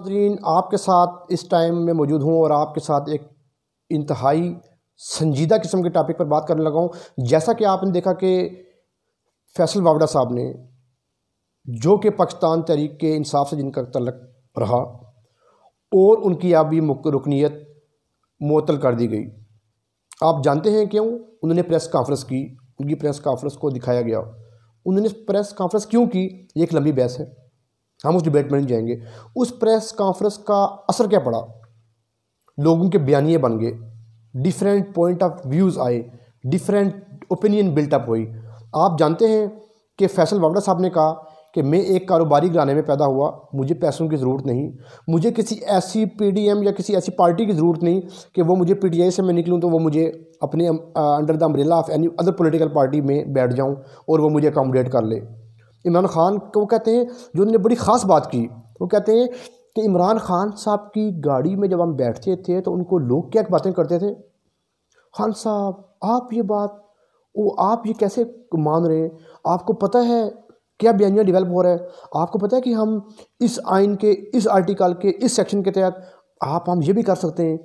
नाजरीन आपके साथ इस टाइम में मौजूद हूँ और आपके साथ एक इंतहाई संजीदा किस्म के टॉपिक पर बात करने लगा हूँ जैसा कि आपने देखा कि फैसल बावड़ा साहब ने जो कि पाकिस्तान तहरीक के इंसाफ से जिनका तलक रहा और उनकी भी रुकनीत मअतल कर दी गई आप जानते हैं क्यों उन्होंने प्रेस कॉन्फ्रेंस की उनकी प्रेस कॉन्फ्रेंस को दिखाया गया उन्होंने प्रेस कॉन्फ्रेंस क्यों की ये एक लंबी बहस है हम उस डिबेट में नहीं जाएंगे उस प्रेस कॉन्फ्रेंस का असर क्या पड़ा लोगों के बयानिए बन गए डिफरेंट पॉइंट ऑफ व्यूज़ आए डिफरेंट ओपिनियन बिल्टअप हुई आप जानते हैं कि फैसल वावड़ा साहब ने कहा कि मैं एक कारोबारी घराने में पैदा हुआ मुझे पैसों की ज़रूरत नहीं मुझे किसी ऐसी पीडीएम या किसी ऐसी पार्टी की ज़रूरत नहीं कि वो मुझे पीटीआई से मैं निकलूँ तो वो मुझे अपने under the umbrella of any other political party में बैठ जाऊँ और वो मुझे अकोमोडेट कर ले इमरान खान को कहते हैं जो उन्होंने बड़ी ख़ास बात की वो कहते हैं कि इमरान खान साहब की गाड़ी में जब हम बैठते थे तो उनको लोग क्या बातें करते थे खान साहब आप ये बात वो आप ये कैसे मान रहे हैं आपको पता है क्या बेनिया डेवलप हो रहा है आपको पता है कि हम इस आइन के इस आर्टिकल के इस सेक्शन के तहत आप हम ये भी कर सकते हैं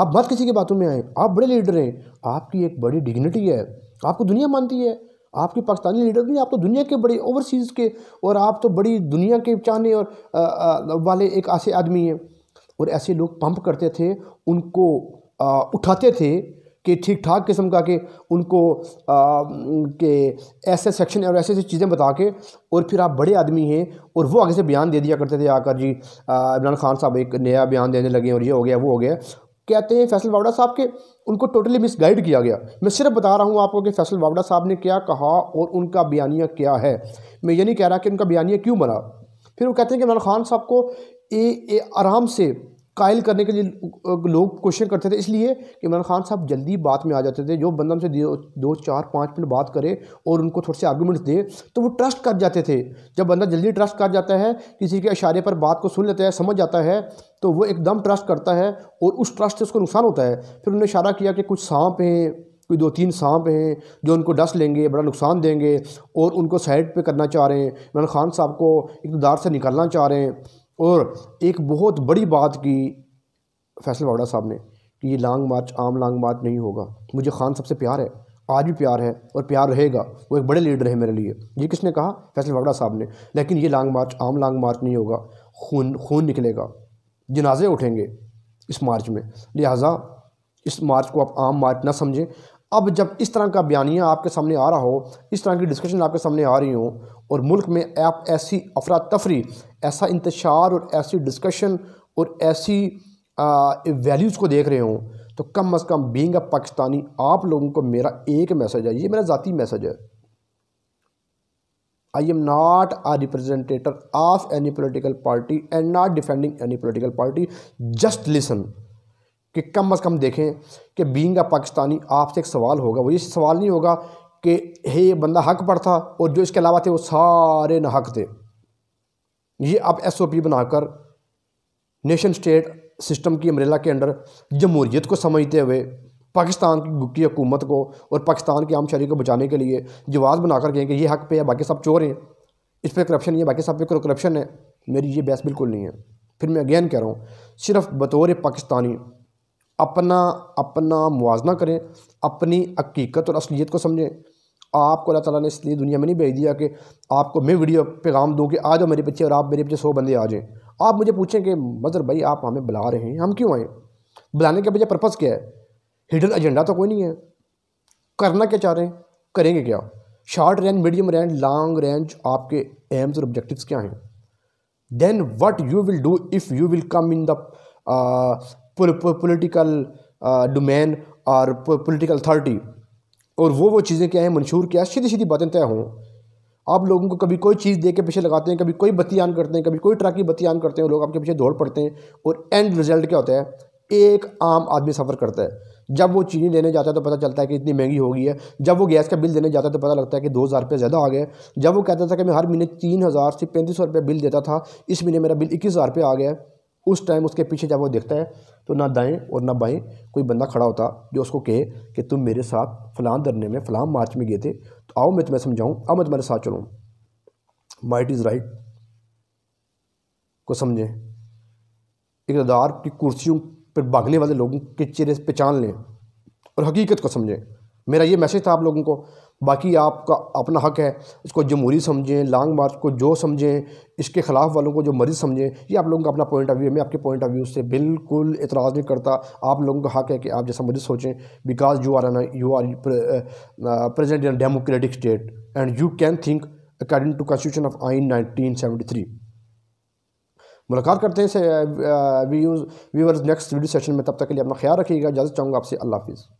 आप मत किसी की बातों में आएँ आप बड़े लीडर हैं आपकी एक बड़ी डिग्निटी है आपको दुनिया मानती है आपके पाकिस्तानी लीडर नहीं आप तो दुनिया के बड़े ओवरसीज़ के और आप तो बड़ी दुनिया के चाहने और आ, आ, वाले एक ऐसे आदमी हैं और ऐसे लोग पंप करते थे उनको आ, उठाते थे कि ठीक ठाक किस्म का के उनको के ऐसे सेक्शन और ऐसे ऐसी चीज़ें बता के और फिर आप बड़े आदमी हैं और वो आगे से बयान दे दिया करते थे आकर जी इमरान खान साहब एक नया बयान देने लगे और ये हो गया वो हो गया कहते हैं फैसल बावड़ा साहब के उनको टोटली मिसगाइड किया गया मैं सिर्फ बता रहा हूँ आपको कि फैसल बावड़ा साहब ने क्या कहा और उनका बयानिया क्या है मैं ये नहीं कह रहा कि उनका बयानिया क्यों बना फिर वो कहते हैं कि इमरान खान साहब को ए, ए आराम से कायल करने के लिए लोग क्वेश्चन करते थे इसलिए कि इमरान खान साहब जल्दी बात में आ जाते थे जो बंदा उनसे दो चार पाँच मिनट बात करे और उनको थोड़े से आर्गूमेंट्स दे तो वो ट्रस्ट कर जाते थे जब बंदा जल्दी ट्रस्ट कर जाता है किसी के इशारे पर बात को सुन लेता है समझ जाता है तो वो एकदम ट्रस्ट करता है और उस ट्रस्ट से उसको नुकसान होता है फिर उन्होंने इशारा किया कि कुछ सांप हैं कोई दो तीन सांप हैं जो उनको डस लेंगे बड़ा नुकसान देंगे और उनको साइड पे करना चाह रहे हैं इमरान खान साहब को इकदार से निकालना चाह रहे हैं और एक बहुत बड़ी बात की फैसल वावड़ा साहब ने कि ये लॉन्ग मार्च आम लॉन्ग मार्च नहीं होगा मुझे खान सबसे प्यार है आज भी प्यार है और प्यार रहेगा वो एक बड़े लीडर है मेरे लिए ये किसने कहा फैसल वावड़ा साहब ने लेकिन ये लॉन्ग मार्च आम लॉन्ग मार्च नहीं होगा खून खून निकलेगा जनाजे उठेंगे इस मार्च में लिहाजा इस मार्च को आप आम मार्च ना समझें अब जब इस तरह का बयानिया आपके सामने आ रहा हो इस तरह की डिस्कशन आपके सामने आ रही हो और मुल्क में आप ऐसी अफरा तफरी ऐसा इंतशार और ऐसी डिस्कशन और ऐसी वैल्यूज़ को देख रहे हों तो कम अज़ कम बींग अ पाकिस्तानी आप लोगों को मेरा एक मैसेज है ये मेरा ज़ाती मैसेज है I am not a representator of any political party and not defending any political party just listen कि कम अज़ कम देखें कि बींग पाकिस्तानी आपसे एक सवाल होगा वो ये सवाल नहीं होगा कि हे ये बंदा हक पर था और जो इसके अलावा थे वो सारे नाहक थे ये अब एस ओ पी बनाकर नेशन स्टेट सिस्टम की अमरीला के अंडर जमहूरीत को समझते हुए पाकिस्तान की गुकी हुकूमत को और पाकिस्तान की आम शहरी को बचाने के लिए जवाब बनाकर कहें कि ये हक पे है बाकी सब चोर हैं इस पर करप्शन है बाकी सब पे करप्शन है मेरी ये बहस बिल्कुल नहीं है फिर मैं अगेन कह रहा हूँ सिर्फ बतौर पाकिस्तानी अपना अपना मुवजना करें अपनी हकीकत और असलियत को समझें आपको अल्लाह ताला ने इसलिए दुनिया में नहीं भेज दिया कि आपको मैं वीडियो पैगाम दूँ कि आ जाओ मेरे पीछे और आप मेरे पीछे सौ बंदे आ जाएँ आप मुझे पूछें कि मज़र भाई आप हमें बुला रहे हैं हम क्यों आएँ बुलाने के पीछे पर्पज़ क्या है हिडन एजेंडा तो कोई नहीं है करना क्या चाह रहे हैं करेंगे क्या short range medium range long range आपके एम्स और ऑब्जेक्टिव्स क्या हैं then what you will do if you will come in the political domain uh, और पोलिटिकल अथॉरिटी और वो वो चीज़ें क्या हैं मंशूर क्या सीधी सीधी बातें तय हों आप लोगों को कभी कोई चीज़ दे के पीछे लगाते हैं कभी कोई बत्ती आन करते हैं कभी कोई ट्रक की बत्ती आन करते हैं लोग आपके पीछे दौड़ पड़ते हैं और एंड रिजल्ट क्या होता है एक आम आदमी सफ़र करता है जब वो चीनी लेने जाता है तो पता चलता है कि इतनी महंगी हो गई है जब वो गैस का बिल देने जाता है तो पता लगता है कि दो हज़ार रुपये ज़्यादा आ गया जब वो कहता था कि मैं हर महीने तीन हज़ार से पैंतीस सौ रुपये बिल देता था इस महीने मेरा बिल इक्कीस हज़ार रुपये आ गया उस टाइम उसके पीछे जब वो देखता है तो ना दाएं और ना बाएं कोई बंदा खड़ा होता जो उसको कहे कि तुम मेरे साथ फलां धरने में फलां मार्च में गए थे तो आओ मैं तुम्हें समझाऊँ आओ मैं तुम्हारे साथ चलूँ माइट इज़ राइट को समझें इकदार की कुर्सियों पर भागने वाले लोगों के चेहरे पहचान लें और हकीकत को समझें मेरा ये मैसेज था आप लोगों को बाकी आपका अपना हक है इसको जमहूरी समझें लॉन्ग मार्च को जो समझें इसके ख़िलाफ़ वालों को जो मरीज समझें ये आप लोगों का अपना पॉइंट ऑफ व्यू है मैं आपके पॉइंट ऑफ व्यू से बिल्कुल इतराज़ नहीं करता आप लोगों का हक है कि आप जैसा मरीज सोचें because you are an you are present in democratic state and you can think according to constitution of आइन नाइनटीन सेवेंटी थ्री मुलाकात करते हैं व्यूवर्स नेक्स्ट वीडियो सेशन में तब तक के लिए अपना ख्याल रखिएगा इजाज़त चाहूँगा आपसे अल्लाह हाफिज़